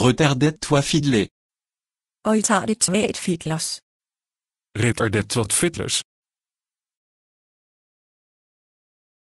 Retardet toi fiddler. Og toi fiddlers. Retardet toi fiddlers.